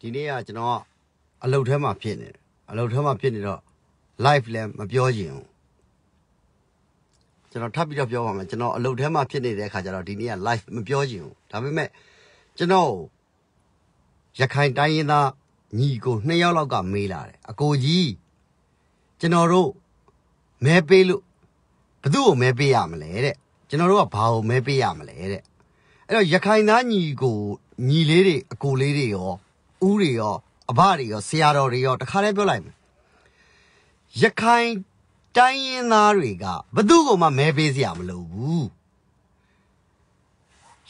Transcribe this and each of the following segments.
ဒီနေ့ကကျွန်တော်ကအလုပ်ထဲမှာဖြစ်နေတယ်အလုပ်ထဲမှာဖြစ်နေတော့ live လည်းမပြောချင်ဘူးကျွန်တော်ထပ်ပြီးတော့ပြောပါမယ်ကျွန်တော်အလုပ်ထဲမှာဖြစ်နေတဲ့အခါကျတော့ဒီနေ့က live မပြောချင်ဘူးဒါပေမဲ့ကျွန်တော်ရခိုင်တိုင်းရင်းသားညီကိုနှစ်ယောက်လောက်ကမေးလာတယ်အကိုကြီးကျွန်တော်တို့မဲပေးလို့ဘသူ့ကိုမဲပေးရမလဲတဲ့ကျွန်တော်တို့ကဘာကိုမဲပေးရမလဲတဲ့အဲ့တော့ရခိုင်သားညီကိုညီလေးတွေအကိုလေးတွေရောဦးတွေရောအဘတွေရောဆရာတော်တွေရောတခါတည်းပြောလိုက်မယ်ရခိုင်တိုင်းရင်းသားတွေကဘသူ့ကိုမှမဲပေးစရာမလိုဘူး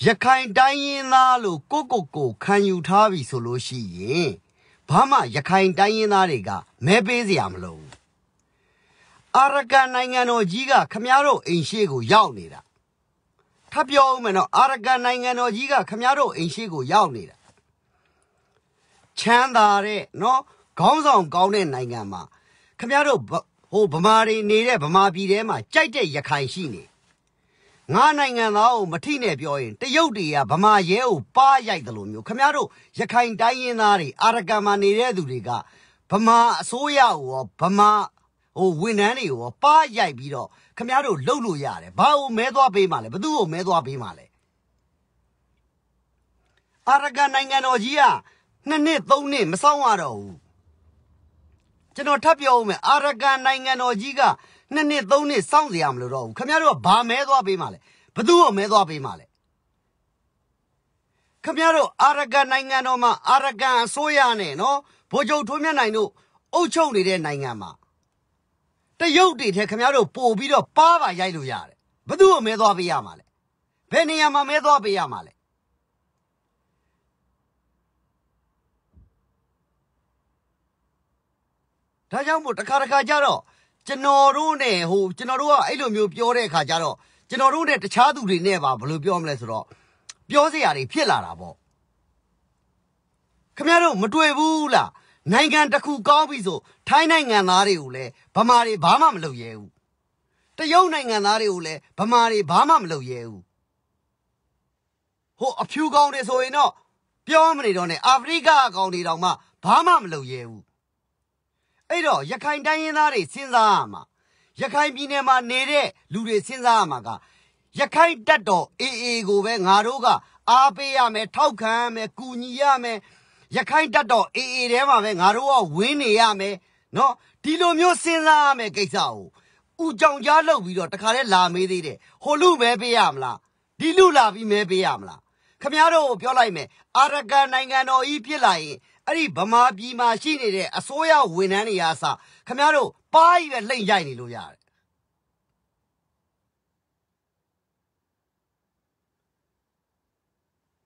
ရခိုင်တိုင်းရင်းသားလို့ကိုကိုကိုခံယူထားပြီဆိုလို့ရှိရင်ဘာမှရခိုင်တိုင်းရင်းသားတွေကမဲပေးစရာမလိုဘူးအာရကန်နိုင်ငံတော်ကြီးက ခမရတို့အိမ်ရှိကို ရောက်နေတာထပ်ပြောဦးမယ်နော်အာရကန်နိုင်ငံတော်ကြီးကခမရတို့အိမ်ရှိကိုရောက်နေတာချမ်းသာတဲ့နော်ခေါင်းဆောင်ကောင်းတဲ့နိုင်ငံမှာခမရတို့ဟိုဗမာတွေနေတဲ့ဗမာပြည်ထဲမှာကြိုက်တဲ့ရခိုင်ရှိနေငါနိုင်ငံသားကိုမထိနဲ့ပြောရင် တရုတ်တွေကဗမာရဲကိုပါရိုက်တယ်လို့မျိုးခမရတို့ရခိုင်တိုင်းရင်းသားတွေအာရကန်မှာနေတဲ့သူတွေကဗမာအစိုးရကိုရောဗမာဟိုဝန်ထမ်းတွေကိုရောပါရိုက်ပြီးတော့ခမရတို့လှုပ်လို့ရတယ်ဘာကိုမဲသွားပေးမှလဲဘသူ့ကိုမဲသွားပေးမှလဲအာရကန်နိုင်ငံတော်ကြီးကနှစ်နှစ်သုံးနှစ်မဆောင်ရတော့ဘူးကျွန်တော်ထပ်ပြောဦးမယ်အာရကန်နိုင်ငံတော်ကြီးကနှစ်နှစ်သုံးနှစ်စောင့်เสียရမလို့တော့ဘူးခင်ဗျားတို့ကဘာမဲသွားပေးမှလဲဘသူ့ကိုမဲသွားပေးမှလဲခင်ဗျားတို့အာရကန်နိုင်ငံတော်မှာအာရကန်အစိုးရနဲ့နော်ဗိုလ်ချုပ်ထွန်းမြတ်နိုင်တို့အုပ်ချုပ်နေတဲ့နိုင်ငံမှာတရုတ်တွေထဲခင်ဗျားတို့ပို့ပြီးတော့ပါပါရိုက်လို့ရတယ်ဘသူ့ကိုမဲသွားပေးရမှာလဲဘယ်နေရာမှာမဲသွားပေးရမှာလဲဒါကြောင့်မို့တခါတခါကြတော့ကျွန်တော်တို့နဲ့ဟိုကျွန်တော်တို့ကအဲ့လိုမျိုးပြောတဲ့အခါကြတော့ကျွန်တော်တို့နဲ့တခြားသူတွေနဲ့ပါဘယ်လိုပြောမလဲဆိုတော့ပြောစရာတွေဖြစ်လာတာပေါ့ခင်ဗျားတို့မတွေ့ဘူးလားနိုင်ငံတစ်ခုကောင်းပြီဆို ထိုင်းနိုင်ငံသားတွေကိုလည်းဗမာတွေဘာမှမလုပ်ရဲဘူးတရုတ်နိုင်ငံသားတွေကိုလည်းဗမာတွေဘာမှမလုပ်ရဲဘူးဟိုအဖြူကောင်းတွေဆိုရင်တော့ပြောမနေတော့နဲ့အာဖရိကကောင်တွေတောင်မှဘာမှမလုပ်ရဲဘူးအဲ့တော့ရခိုင်တိုင်းရင်းသားတွေစဉ်းစားရမှာရခိုင်ပြည်နယ်မှာနေတဲ့လူတွေစဉ်းစားရမှာကရခိုင်တပ်တော် AA ကိုပဲငါတို့ကအားပေးရမယ်ထောက်ခံရမယ်ကူညီရမယ်ရခိုင်တပ်တော် AA ထဲမှာပဲငါတို့ကဝင်းနေရမယ်နော်ဒီလိုမျိုးစဉ်းစားရမယ်ကိစ္စကိုဥကြောင်ကြားလောက်ပြီးတော့တခါလဲလာမေးသေးတယ်ဟိုလူပဲပေးရမလားဒီလူလာပြီးမဲပေးရမလားခမရတို့ကိုပြောလိုက်မယ်အာရကန်နိုင်ငံတော်ကြီးဖြစ်လာရင်အဲ့ဒီဗမာပြည်မှာရှိနေတဲ့အစိုးရဝန်ထမ်းတွေအားစခမရတို့ပါးရွယ်လိမ့်ရိုက်နေလို့ရတယ်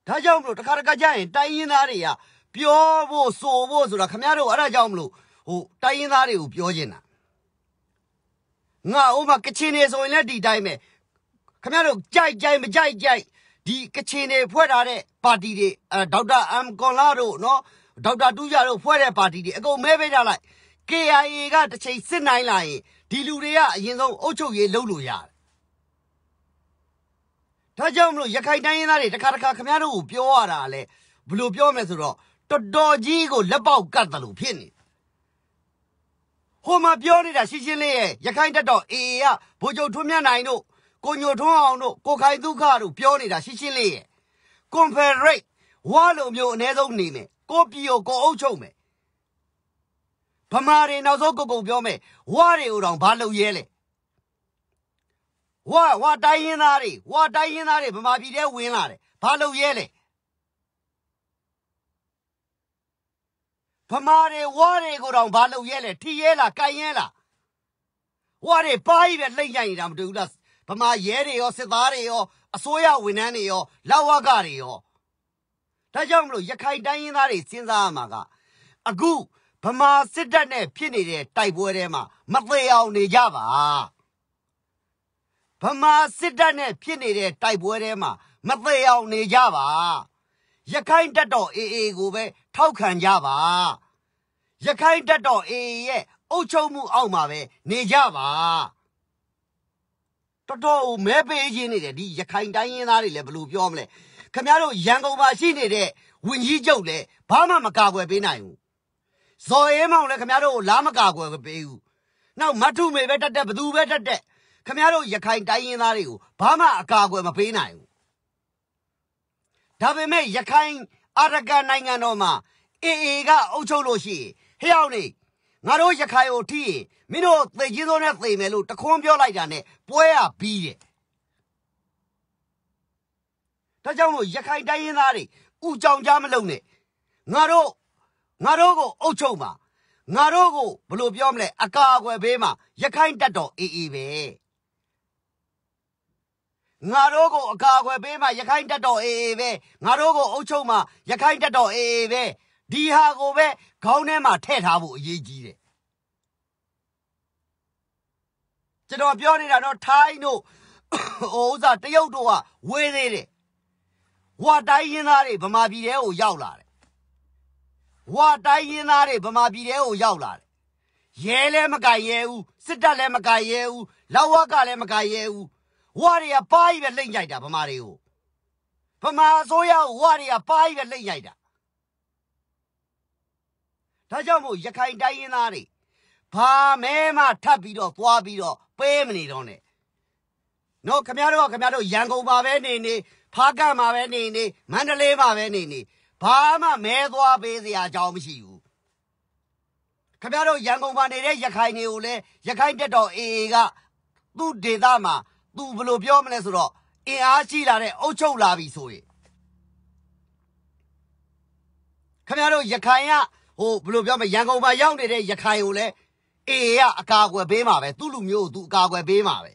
ဒါကြောင့်မလို့တခါတခါကြရင်တိုင်းရင်းသားတွေကပြောဖို့ဆိုဖို့ဆိုတာခမရတို့အဲ့ဒါကြောင့်မလို့ဟိုတိုင်းရင်းသားတွေကိုပြောချင်တာငါအိုးမကချင်နေဆိုရင်လည်းဒီတိုင်းပဲခမရတို့ကြိုက်ကြိုက်မကြိုက်ကြိုက်ဒီကချင်နေဖွဲ့ထားတဲ့ပါတီတွေအဲဒေါက်တာအမ်ကွန်လာတို့နော်ဒေါက်တာတူးရတို့ဖွဲ့တဲ့ပါတီတွေအကုန်မဲပေးကြလိုက် KIA ကတစ်ချိန်စစ်နိုင်လာရင်ဒီလူတွေကအရင်ဆုံးအုပ်ချုပ်ရေးလုပ်လို့ရတယ်ဒါကြောင့်မလို့ရခိုင်တိုင်းရင်းသားတွေတစ်ခါတစ်ခါခမရတို့ကိုပြောရတာလေဘယ်လိုပြောမလဲဆိုတော့တော်တော်ကြီးကိုလက်ပေါက်ကတ်တယ်လို့ဖြစ်နေဟိုမှာပြောနေတာရှင်းရှင်းလေးရရခိုင်တက်တော် AA ကဗိုလ်ချုပ်ထွန်းမြတ်နိုင်တို့ကိုညိုထွန်းအောင်တို့ကိုခိုင်ဒုက္ခတို့ပြောနေတာရှင်းရှင်းလေးရ Confederate ဝါလိုမျိုးအ ਨੇ ဆုံးနေမယ်ကိုပြည်ကိုကိုအုပ်ချုပ်မယ်ဗမာတွေနောက်ဆုံးကိုကုန်ပြောမယ်ဝါတွေကိုတော့ဘာလုပ်ရဲလဲဝါဝါတိုင်းရင်းသားတွေဝါတိုင်းရင်းသားတွေဗမာပြည်ထဲဝင်လာတယ်ဘာလုပ်ရဲလဲဗမာတွေဝါတွေကိုတော့ဘာလုပ်ရဲလဲထီရဲလားကိုင်ရဲလားဝါတွေပါးကြီးပဲလိမ့်ကြိုင်နေတာမတွေ့ဘူးလားဗမာရဲတွေရောစစ်သားတွေရော အစိုးရဝန်ထမ်းတွေရောလောက်ဝကတွေရောဒါကြောင့်မလို့ရခိုင်တိုင်းရင်းသားတွေစဉ်းစားရမှာကအခုဗမာစစ်တပ်နဲ့ဖြစ်နေတဲ့တိုက်ပွဲထဲမှာမသေးအောင်နေကြပါဗမာစစ်တပ်နဲ့ဖြစ်နေတဲ့တိုက်ပွဲထဲမှာမသေးအောင်နေကြပါ ရခိုင်တပ်တော် AA ကိုပဲထောက်ခံကြပါရခိုင်တပ်တော် AA ရဲ့အုပ်ချုပ်မှုအောက်မှာပဲနေကြပါတော်တော်မဲပေးခြင်းနေတယ်ဒီရခိုင်တိုင်းရင်းသားတွေလည်းဘယ်လိုပြောမလဲခမရတို့ရန်ကုန်မှာရှိနေတဲ့ဝင်ကြီးချုပ်လည်းဘာမှမကာကွယ်ပေးနိုင်ဘူးဇော်ရဲမောင်လည်းခမရတို့လားမကာကွယ်ပေးဘူးနောက်မထုမေပဲတက်တက်ဘသူပဲတက်တက်ခမရတို့ရခိုင်တိုင်းရင်းသားတွေကိုဘာမှအကာအကွယ်မပေးနိုင်ဘူးဒါပေမဲ့ရခိုင်အာရကန်နိုင်ငံတော်မှာအေအေကအုပ်ချုပ်လို့ရှိဟဲ့အောင်နေငါတို့ရခိုင်ကိုထိရင်မင်းတို့သေချင်းစိုးနဲ့သေမယ်လို့တခွန်းပြောလိုက်တာနဲ့ပွဲရပြီးရဲ့ဒါကြောင့်မို့ရခိုင်တိုင်းရင်းသားတွေဥကြောင်ကြားမလုံနဲ့ငါတို့ငါတို့ကိုအုပ်ချုပ်မှာငါတို့ကိုဘယ်လိုပြောမလဲအကာအကွယ်ပေးမှာရခိုင်တပ်တော်အေးအေးပဲငါတို့ကိုအကာအကွယ်ပေးမှာရခိုင်တပ်တော်အေးအေးပဲငါတို့ကိုအုပ်ချုပ်မှာရခိုင်တပ်တော်အေးအေးပဲဒီဟာကိုပဲခေါင်းထဲမှာထည့်ထားဖို့အရေးကြီးတယ်ကျွန်တော်ပြောနေတာတော့ထိုင်းတို့ဥစားတရုတ်တို့ကဝေးသေးတယ်ဝါတိုင်းရင်းသားတွေဗမာပြည်ထဲကိုရောက်လာတယ်ဝါတိုင်းရင်းသားတွေဗမာပြည်ထဲကိုရောက်လာတယ်ရဲလည်းမကရဲဘူးစစ်တပ်လည်းမကရဲဘူးလောက်ဝကလည်းမကရဲဘူးဝါတွေကပါးကြီးပဲလိမ့်ရိုက်တာဗမာတွေကိုဗမာအစိုးရဝါတွေကပါးကြီးပဲလိမ့်ရိုက်တာဒါကြောင့်မို့ရခိုင်တိုင်းရင်းသားတွေဘာမဲမှထပ်ပြီးတော့သွားပြီးတော့ပေးမနေတော့နဲ့နော်ခမရတို့ကခမရတို့ရန်ကုန်ပါပဲနေနေဖားကန့်မှာပဲနေနေမန္တလေးမှာပဲနေနေဘာမှမဲသွားပေးစရာအကြောင်းမရှိဘူးခင်ဗျားတို့ရန်ကုန်မှာနေတဲ့ရခိုင်တွေကိုလည်းရခိုင်တက်တော်အေအေကသူ့ဒေသမှာသူဘယ်လိုပြောမလဲဆိုတော့အင်အားကြီးလာတဲ့အုတ်ချုပ်လာပြီဆိုရင်ခင်ဗျားတို့ရခိုင်ကဟိုဘယ်လိုပြောမလဲရန်ကုန်မှာရောက်နေတဲ့ရခိုင်ကိုလည်းအေအေကအကာအကွယ်ပေးမှာပဲသူ့လူမျိုးကိုသူအကာအကွယ်ပေးမှာပဲ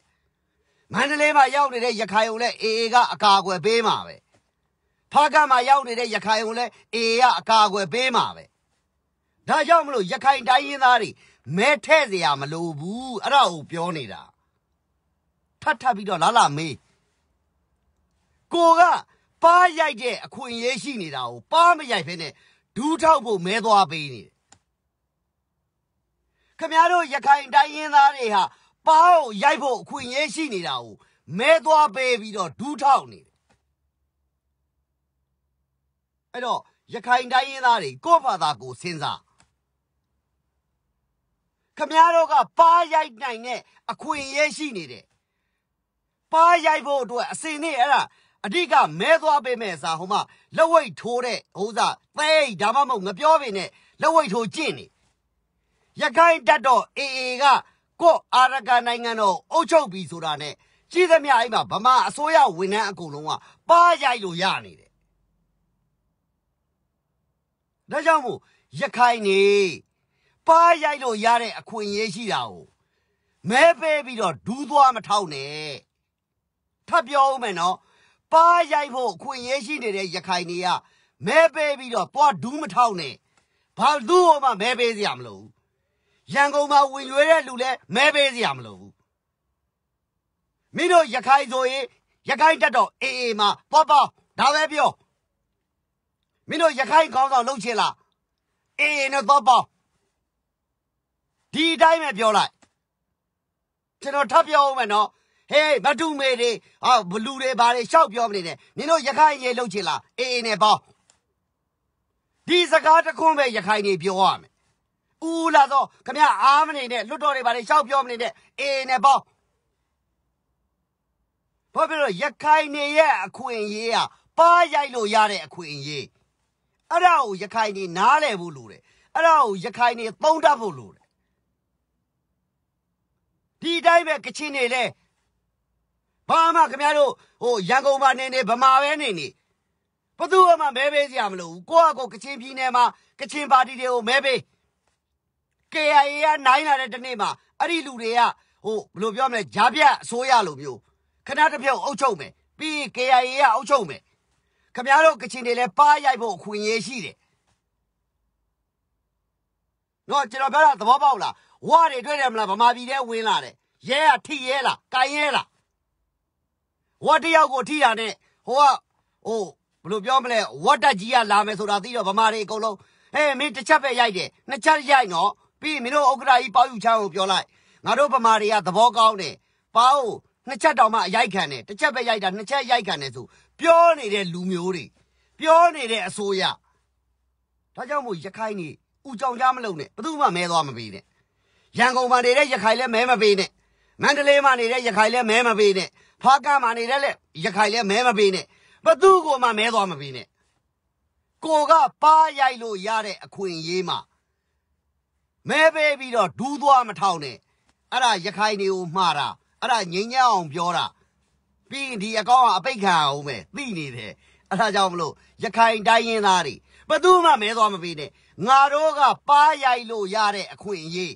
မန္တလေးမှာရောက်နေတဲ့ရခိုင်ုံလဲအေအေကအကာအကွယ်ပေးမှာပဲဖားကမှာရောက်နေတဲ့ရခိုင်ုံလဲအေအေကအကာအကွယ်ပေးမှာပဲဒါကြောင့်မလို့ရခိုင်တိုင်းရင်းသားတွေမဲထဲ့เสียမလို့ဘူးအဲ့ဒါကိုပြောနေတာထပ်ထပ်ပြီးတော့လာလာမေးကိုကပါရိုက်တဲ့အခွင့်အရေးရှိနေတာကိုပါမရိုက်ဖ ೇನೆ ဒူးထောက်ဖို့မဲသွားပေးနေတယ်ခမရတို့ရခိုင်တိုင်းရင်းသားတွေဟာပေါင်းရိုက်ဖို့အခွင့်အရေးရှိနေတာကိုမဲသွားပေးပြီးတော့ဒူးထောက်နေတယ်အဲ့တော့ရခိုင်တိုင်းရင်းသားတွေကိုယ့်ဘာသာကိုစဉ်းစားခမားတို့ကပါရိုက်နိုင်တဲ့အခွင့်အရေးရှိနေတယ်ပါရိုက်ဖို့အတွက်အစင်နဲ့အဲ့ဒါအဓိကမဲသွားပေးမဲ့စာဟိုမှာလက်ဝိတ်ထိုးတဲ့ဟိုစားသဲဒါမှမဟုတ်ငပြောပင်နဲ့လက်ဝိတ်ထိုးကျင့်နေရခိုင်တက်တော့အေအေကကော့အာရကန်နိုင်ငံတော်အုပ်ချုပ်ပြီဆိုတာနဲ့ကြည်သမျှအိမ်မှာဗမာအစိုးရဝန်ထမ်းအကုန်လုံးကပါရိုက်လို့ရနေတယ်။ဒါကြောင့်မို့ရခိုင်နေပါရိုက်လို့ရတဲ့အခွင့်အရေးရှိတာကိုမဲပေးပြီးတော့ဒူးသွားမထောက်နဲ့။ထပ်ပြောဦးမယ်နော်။ပါရိုက်ဖို့အခွင့်အရေးရှိနေတဲ့ရခိုင်နေကမဲပေးပြီးတော့သွားဒူးမထောက်နဲ့။ဘာသူ့ဟောမှမဲပေးစရာမလိုဘူးရန်ကုန်မှာဝင်ရွေးတဲ့လူလဲမဲပေးစရာမလိုဘူးမင်းတို့ရခိုင်ဆိုရင်ရခိုင်တက်တော့အေးအေးမှာပေါ့ပေါ့ဒါပဲပြောမင်းတို့ရခိုင်ခေါင်းဆောင်လုပ်ချင်လားအေးအေးနဲ့ပေါ့ပေါ့ဒီအတိုင်းပဲပြောလိုက်ကျွန်တော်ထပ်ပြောအောင်မယ်နော်ဟေးမတူမေတွေဟာဘလူတွေဘာတွေရှောက်ပြောမနေနဲ့မင်းတို့ရခိုင်ရေလုပ်ချင်လားအေးအေးနဲ့ပေါ့ဒီစကားတခွန်းပဲရခိုင်နေပြောရမယ်ဦးလာသောခမရအားမနေနဲ့လွတ်တော်တွေပါလေရှောက်ပြောမနေနဲ့အေးနဲ့ပေါ့ဘာဖြစ်လို့ရခိုင်နေရဲ့အခွင့်အရေးကပါရိုက်လို့ရတဲ့အခွင့်အရေးအဲ့ဒါကိုရခိုင်နေနားလဲဖို့လိုတယ်အဲ့ဒါကိုရခိုင်နေသုံးတတ်ဖို့လိုတယ်ဒီတိုင်းပဲကချင်နေလဲဘာမှခင်ဗျားတို့ဟိုရန်ကုန်မှာနေနေဗမာပဲနေနေဘသူမှမဲပေးစရာမလိုဘူးကိုယ့်အကိုကချင်ပြည်နယ်မှာကချင်ပါတီတွေကိုမဲပေး KIA ကနိုင်လာတဲ့ဒီနေ့မှာအဲ့ဒီလူတွေကဟိုဘယ်လိုပြောမလဲဂျားပြအစိုးရလိုမျိုးခဏတစ်ဖြုတ်အုပ်ချုပ်မယ်ပြီး KIA ကအုပ်ချုပ်မယ်ခမရတို့ကချင်တွေလည်းပါရိုက်ဖို့အခွင့်အရေးရှိတယ်နော်ကျွန်တော်ပြောတာသဘောပေါက်လားဝါတွေတွေ့တယ်မလားဗမာပြည်ထဲဝင်လာတယ်ရဲကထိရဲလားကိုင်ရဲလားဝတ်တယောက်ကိုထိတာနဲ့ဟိုကဟိုဘယ်လိုပြောမလဲဝတ်တက်ကြီးကလာမယ်ဆိုတာသိတော့ဗမာတွေအကုန်လုံးဟဲ့မင်းတစ်ချက်ပဲရိုက်တယ်နှစ်ချက်ရိုက်နော်ပြီးမင်းတို့ဥက္ကရာကြီးပေါယူချကိုပြောလိုက်ငါတို့ဗမာတွေကသဘောကောင်းတယ်ပေါနှစ်ချက်တောင်မှအရိုက်ခံတယ်တစ်ချက်ပဲရိုက်တာနှစ်ချက်ရိုက်ခံတယ်ဆိုပြောနေတဲ့လူမျိုးတွေပြောနေတဲ့အစိုးရဒါကြောင့်မို့ရခိုင်နေဥကြောင်ကြမလုံနဲ့ဘယ်သူမှမဲသွားမပေးနဲ့ရန်ကုန်မှာနေတဲ့ရခိုင်လည်းမဲမပေးနဲ့မန္တလေးမှာနေတဲ့ရခိုင်လည်းမဲမပေးနဲ့ဖားကမှာနေတဲ့လည်းရခိုင်လည်းမဲမပေးနဲ့ဘသူ့ကိုမှမဲသွားမပေးနဲ့ကိုကပါရိုက်လို့ရတဲ့အခွင့်အရေးမှာမဲပေးပြီးတော့ဒူးသွားမထောင်နဲ့အဲ့ဒါရခိုင်တွေကိုမှားတာအဲ့ဒါငိမ့်ညံ့အောင်ပြောတာပြီးရင်ဒီအကောင်ကအပိတ်ခံအောင်ပဲသိနေတယ်အဲ့ဒါကြောင့်မလို့ရခိုင်တိုင်းရင်းသားတွေဘသူမှမဲသွားမပေးနဲ့ငါတို့ကပါးရိုက်လို့ရတဲ့အခွင့်အရေး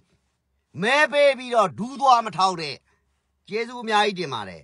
မဲပေးပြီးတော့ဒူးသွားမထောင်တဲ့ကျေးဇူးအများကြီးတင်ပါတယ်